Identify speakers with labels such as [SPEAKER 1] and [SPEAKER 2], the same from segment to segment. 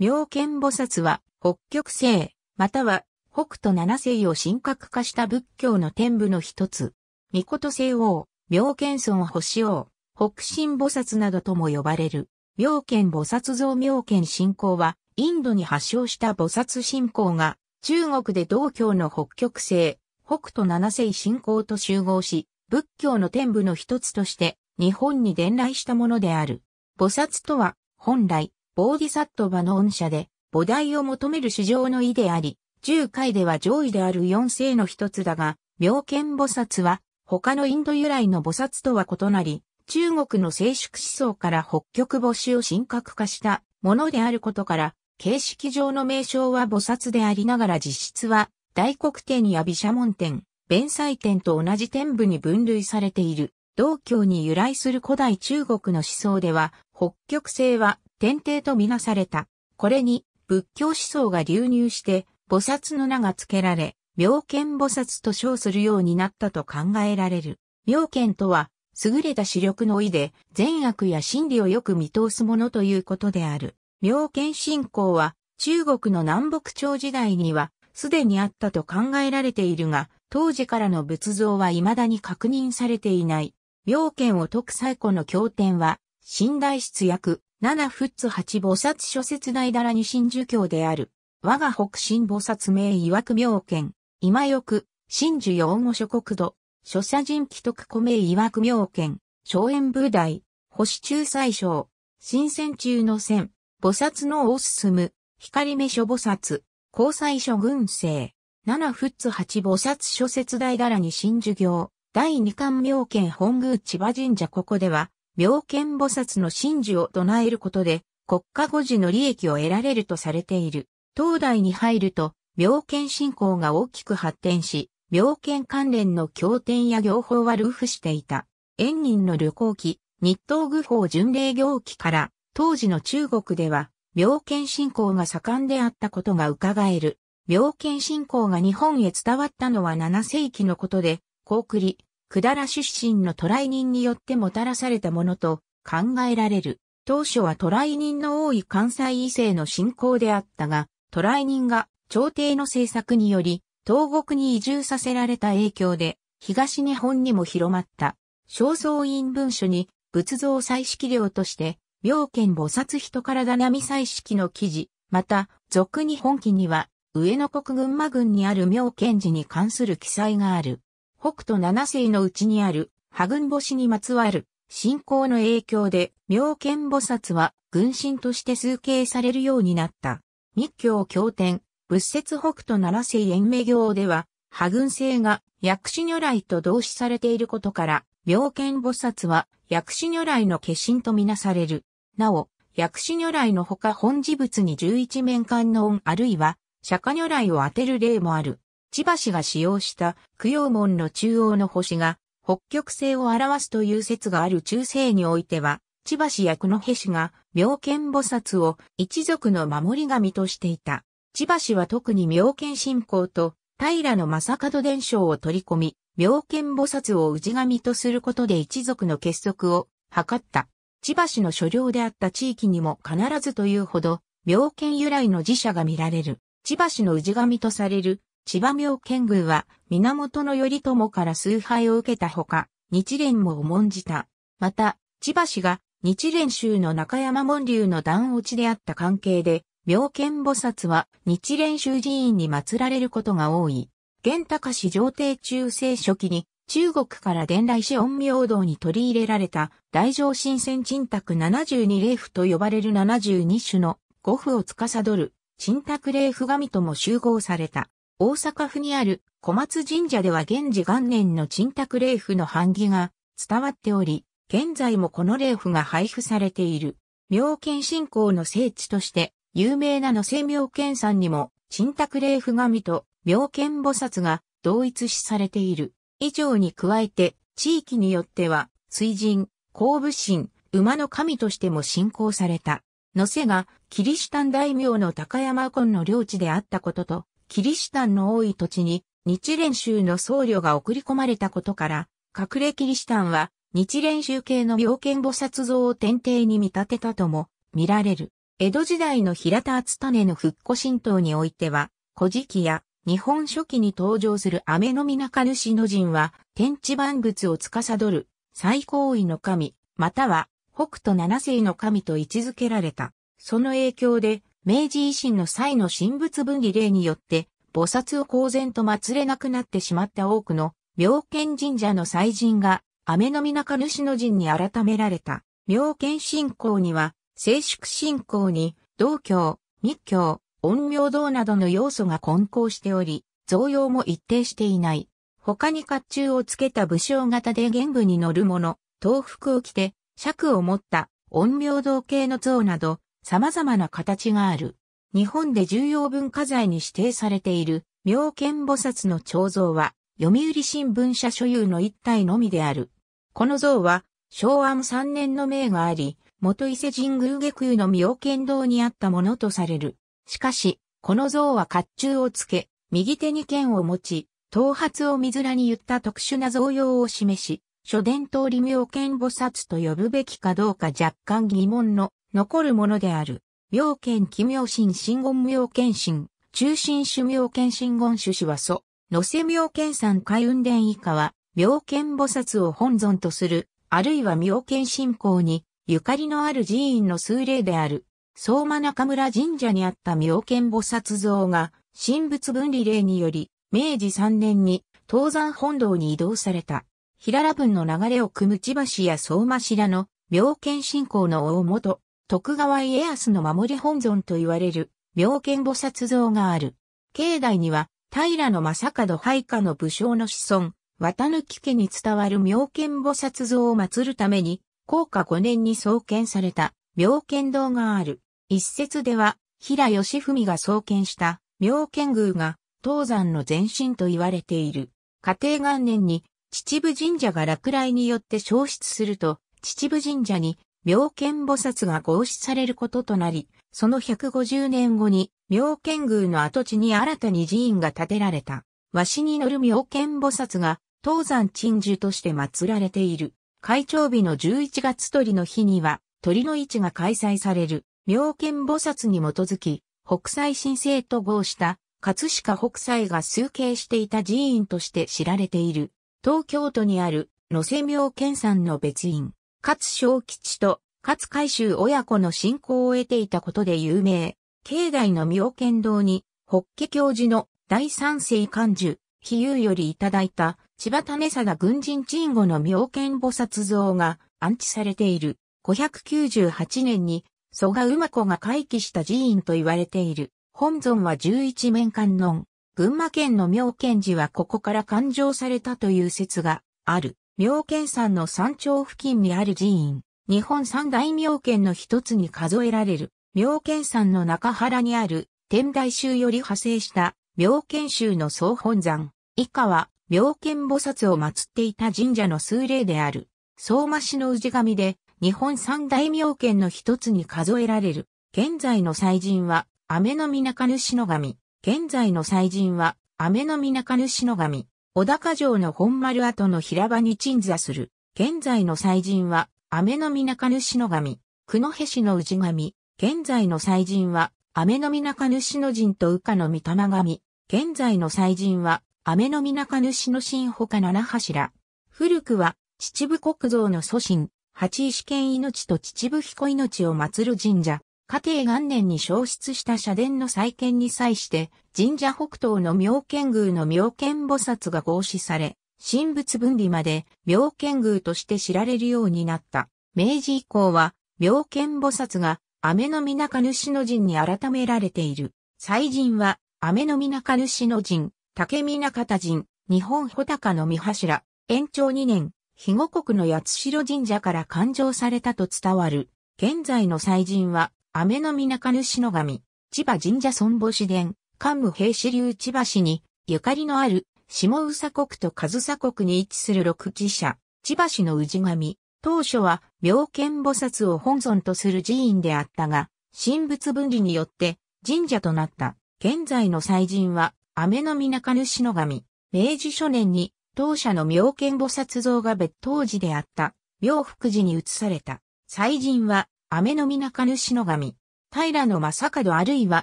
[SPEAKER 1] 妙見菩薩は、北極星、または北斗七星を神格化した仏教の天部の一つ。御事星王、妙見尊星王、北神菩薩などとも呼ばれる。妙見菩薩像妙見信仰は、インドに発祥した菩薩信仰が、中国で道教の北極星、北斗七星信仰と集合し、仏教の天部の一つとして、日本に伝来したものである。菩薩とは、本来、ボーディサットバの恩赦で、菩提を求める史上の意であり、十回では上位である四世の一つだが、妙見菩薩は、他のインド由来の菩薩とは異なり、中国の静粛思想から北極母子を神格化したものであることから、形式上の名称は菩薩でありながら実質は、大黒天や毘沙門天、弁才天と同じ天部に分類されている。道教に由来する古代中国の思想では、北極星は天帝とみなされた。これに仏教思想が流入して、菩薩の名が付けられ、妙見菩薩と称するようになったと考えられる。妙見とは、優れた視力の意で、善悪や真理をよく見通すものということである。妙見信仰は、中国の南北朝時代には、すでにあったと考えられているが、当時からの仏像は未だに確認されていない。妙見を解く最古の経典は、新大出約、七仏八菩薩諸説大だらに真儒教である。我が北新菩薩名曰く妙見、今よく、真珠用護諸国土、諸社人既得古名曰く妙見、荘園部大、星中最小、新戦中の戦、菩薩の王進む、光目諸菩薩、交際諸軍政、七仏八菩薩諸説大だらに真儒行、第二巻妙見本宮千葉神社ここでは、妙見菩薩の神事を唱えることで、国家護持の利益を得られるとされている。東大に入ると、妙見信仰が大きく発展し、妙見関連の経典や行法はルーフしていた。縁人の旅行記、日東愚法巡礼行記から、当時の中国では、妙見信仰が盛んであったことが伺える。妙見信仰が日本へ伝わったのは7世紀のことで、高栗、百済出身の渡来人によってもたらされたものと考えられる。当初は渡来人の多い関西異性の信仰であったが、渡来人が朝廷の政策により、東国に移住させられた影響で、東日本にも広まった。正倉院文書に仏像採式料として、妙見菩薩人体並採式の記事、また、俗日本記には、上野国群馬郡にある妙見寺に関する記載がある。北斗七世のうちにある、波群星にまつわる、信仰の影響で、妙見菩薩は、軍神として崇敬されるようになった。密教経典、仏説北斗七世延命行では、波群星が薬師如来と同志されていることから、妙見菩薩は薬師如来の化身とみなされる。なお、薬師如来のほか本事物に十一面観音あるいは釈迦如来を当てる例もある。千葉氏が使用した供養門の中央の星が北極星を表すという説がある中世においては、千葉市や久野辺氏が妙見菩薩を一族の守り神としていた。千葉市は特に妙見信仰と平の正門伝承を取り込み、妙見菩薩を氏神とすることで一族の結束を図った。千葉市の所領であった地域にも必ずというほど、妙見由来の寺社が見られる。千葉市の氏神とされる千葉明剣宮は源頼朝から崇拝を受けたほか、日蓮も重んじた。また、千葉氏が日蓮宗の中山門流の段落ちであった関係で、妙見菩薩は日蓮宗寺院に祀られることが多い。源高氏上帝中世初期に中国から伝来し陰陽道に取り入れられた大乗神仙沈拓72霊符と呼ばれる72種の五符を司る沈託霊符神とも集合された。大阪府にある小松神社では現時元年の沈託霊符の版木が伝わっており、現在もこの霊符が配布されている。妙見信仰の聖地として有名な野瀬妙見山にも沈託霊符神と妙見菩薩が同一視されている。以上に加えて地域によっては水神、後部神、馬の神としても信仰された。野瀬がキリシタン大名の高山根の領地であったことと、キリシタンの多い土地に日蓮宗の僧侶が送り込まれたことから、隠れキリシタンは日蓮宗系の妙見菩薩像を天帝に見立てたとも見られる。江戸時代の平田厚種の復古神道においては、古事記や日本書紀に登場する雨のカヌ主の神は、天地万物を司る最高位の神、または北斗七星の神と位置づけられた。その影響で、明治維新の際の神仏分離令によって、菩薩を公然と祀れなくなってしまった多くの、妙見神社の祭神が、雨の皆か主の神に改められた。妙見信仰には、静粛信仰に、道教、密教、陰陽道などの要素が混交しており、造用も一定していない。他に甲冑をつけた武将型で玄武に乗る者、東服を着て、尺を持った、陰陽道系の像など、様々な形がある。日本で重要文化財に指定されている妙見菩薩の彫像は読売新聞社所有の一体のみである。この像は昭和3年の命があり、元伊勢神宮下宮の妙見堂にあったものとされる。しかし、この像は甲冑をつけ、右手に剣を持ち、頭髪を水らに言った特殊な造用を示し、諸伝統理妙見菩薩と呼ぶべきかどうか若干疑問の残るものである。妙見奇妙心真言妙見心、中心主妙見真言主子は祖、野瀬妙見山海運伝以下は、妙見菩薩を本尊とする、あるいは妙見信仰に、ゆかりのある寺院の数例である。相馬中村神社にあった妙見菩薩像が、神仏分離令により、明治3年に、東山本堂に移動された。平良文の流れを組む千葉市や相馬市らの、妙見信仰の大元、徳川家康の守り本尊と言われる、妙見菩薩像がある。境内には、平の正門配下の武将の子孫、綿貫家に伝わる妙見菩薩像を祀るために、高下5年に創建された妙見堂がある。一説では、平義文が創建した妙見宮が東山の前身と言われている。家庭元年に秩父神社が落雷によって消失すると、秩父神社に妙見菩薩が合祀されることとなり、その150年後に妙見宮の跡地に新たに寺院が建てられた。和紙に乗る妙見菩薩が東山鎮守として祀られている。開長日の11月鳥の日には、鳥の市が開催される、妙見菩薩に基づき、北斎神聖と合した、葛飾北斎が崇敬していた寺院として知られている。東京都にある、野瀬妙見山の別院。勝小吉と勝海舟親子の信仰を得ていたことで有名、境内の妙見堂に、法華教授の第三世漢樹、比喩よりいただいた、千葉種貞軍人鎮護の妙見菩薩像が安置されている。598年に、蘇我馬子が回帰した寺院と言われている。本尊は11面観音。群馬県の妙見寺はここから勘定されたという説がある。妙見山の山頂付近にある寺院、日本三大妙見の一つに数えられる、妙見山の中原にある、天台宗より派生した、妙見宗の総本山。以下は、妙見菩薩を祀っていた神社の数例である。相馬市の氏神で、日本三大妙見の一つに数えられる。現在の祭神は、雨の皆か主の神。現在の祭神は、雨の皆か主の神。小高城の本丸跡の平場に鎮座する、現在の祭神は、雨の皆神主の神、久野辺氏の氏神、現在の祭神は、雨の皆神主の神と羽化の御霊神、現在の祭神は、雨の皆神主の神か七柱。古くは、秩父国造の祖神、八石県命と秩父彦命を祀る神社、家庭元年に消失した社殿の再建に際して、神社北東の妙見宮の妙見菩薩が合祀され、神仏分離まで妙見宮として知られるようになった。明治以降は、妙見菩薩が、雨の皆か主の神に改められている。祭神は、雨の皆か主の神、竹南方田神、日本穂高の御柱、延長2年、肥後国の八代神社から誕生されたと伝わる。現在の祭神は、雨の皆かぬしの神、千葉神社尊母子殿、桓武平子流千葉市に、ゆかりのある、下宇佐国と上佐国に位置する六寺社、千葉市の氏神、当初は、妙見菩薩を本尊とする寺院であったが、神仏分離によって、神社となった。現在の祭神は、雨の皆かぬしの神、明治初年に、当社の妙見菩薩像が別当時であった、妙福寺に移された。祭神は、雨の皆かぬの神、平野正門あるいは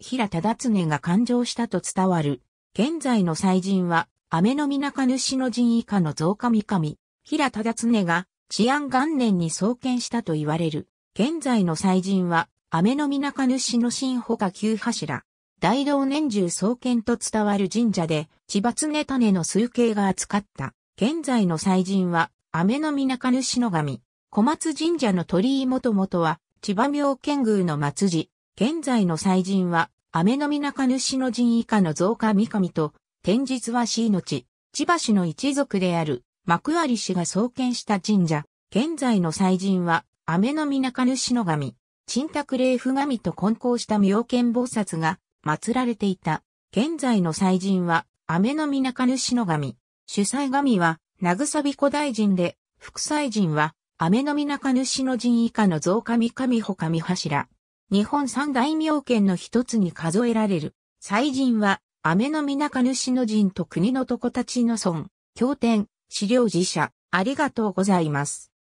[SPEAKER 1] 平忠常が誕生したと伝わる。現在の祭神は、雨の皆かぬの神以下の増加三神、平忠常が治安元年に創建したと言われる。現在の祭神は、雨の皆かぬの神ほか九柱。大道年中創建と伝わる神社で、千葉常種の数形が扱った。現在の祭神は、雨の皆かぬの神、小松神社の鳥居元々は、千葉明剣宮の末寺、現在の祭神は、雨の皆か主の神以下の増加三上と、天日は死地、千葉市の一族である、幕有氏が創建した神社、現在の祭神は、雨の皆か主の神、沈宅霊府神と混交した妙見菩薩が祀られていた。現在の祭神は、雨の皆か主の神、主祭神は、慰び古大臣で、副祭神は、アメノミナカヌシの陣以下の増上神保神柱。日本三大名県の一つに数えられる。祭神は、アメノミナカヌシの陣と国のこたちの村、経典、資料寺社、ありがとうございます。